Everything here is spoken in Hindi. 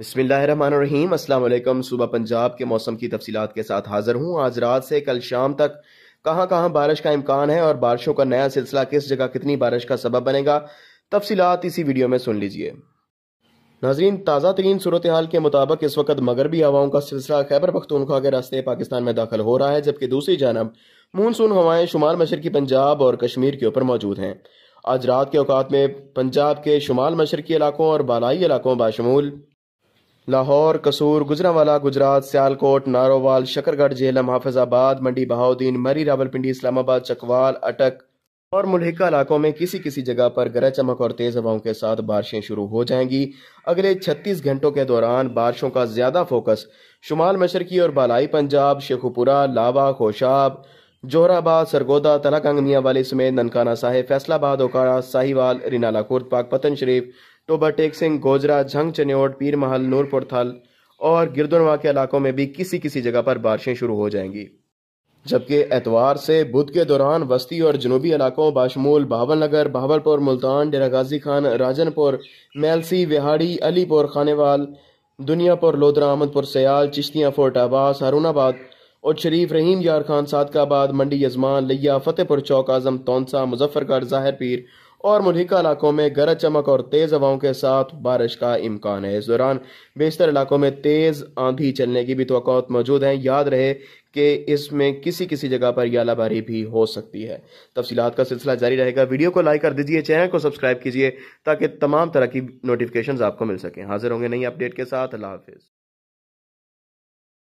बसमीम असलम सुबह पंजाब के मौसम की तफसीत के साथ हाजिर हूँ आज रात से कल शाम तक कहाँ कहाँ बारिश का इम्कान है और बारिशों का नया सिलसिला किस जगह कितनी बारिश का सबब बनेगा तफसीत इसी वीडियो में सुन लीजिए नाजरीन ताज़ा तरीन सूरत हाल के मुताबिक इस वक्त मगरबी हवाओं का सिलसिला खैबर पख्तूनख्वा के रास्ते पाकिस्तान में दाखिल हो रहा है जबकि दूसरी जानब मानसून हवाएं शुमाल मशरकी पंजाब और कश्मीर के ऊपर मौजूद हैं आज रात के अवकात में पंजाब के शुमाल मशरकी इलाकों और बालाई इलाकों बाशमूल लाहौर कसूर गुजरावाला गुजरात सियालकोट नारोवाल शकरगढ़ झेलम हाफिजाबाद मंडी बहाउद्दीन मरी रावलपिंडी इस्लामाबाद चकवाल अटक और मुल्हिका इलाकों में किसी किसी जगह पर गरज चमक और तेज हवाओं के साथ बारिशें शुरू हो जाएंगी अगले 36 घंटों के दौरान बारिशों का ज्यादा फोकस शुमाल मशरकी और बालाई पंजाब शेखुपुरा लावा खोशाब जोहराबाद सरगोदा तलाकंग मियाँ वाली समेत ननकाना साहेब फैसलाबाद ओकारा साहिवाल रिनाला खुर्द पाक पतन शरीफ टोबा टेक सिंह गोजरा झंग चन्योट पीर महल नूरपुर थल और गिरदुनवा के इलाकों में भी किसी किसी जगह पर बारिशें शुरू हो जाएंगी जबकि एतवार से बुध के दौरान वस्ती और जनूबी इलाकों बाशमूल नगर बहावलपुर मुल्तान डेरा गाजी खान राजनपुर मेलसी विहाड़ी अलीपुर खानेवाल दुनियापुर लोधरा अहमदपुर सयाल चिश्तियाँ फोर्ट आबास हरूनाबाद और शरीफ रहीम यार खान सादकाबाद मंडी यजमान लिया फतेहपुर चौक आजम तौनसा मुजफ्फरगढ़ जाहिर पीर और मुलहिका इलाकों में गरज चमक और तेज़ हवाओं के साथ बारिश का इम्कान है इस दौरान बेशतर इलाकों में तेज़ आंधी चलने की भी तो मौजूद है याद रहे कि इसमें किसी किसी जगह पर यालाबारी भी हो सकती है तफसीत का सिलसिला जारी रहेगा वीडियो को लाइक कर दीजिए चैनल को सब्सक्राइब कीजिए ताकि तमाम तरह की नोटिफिकेशन आपको मिल सकें हाजिर होंगे नई अपडेट के साथ अल्लाह हाफिज़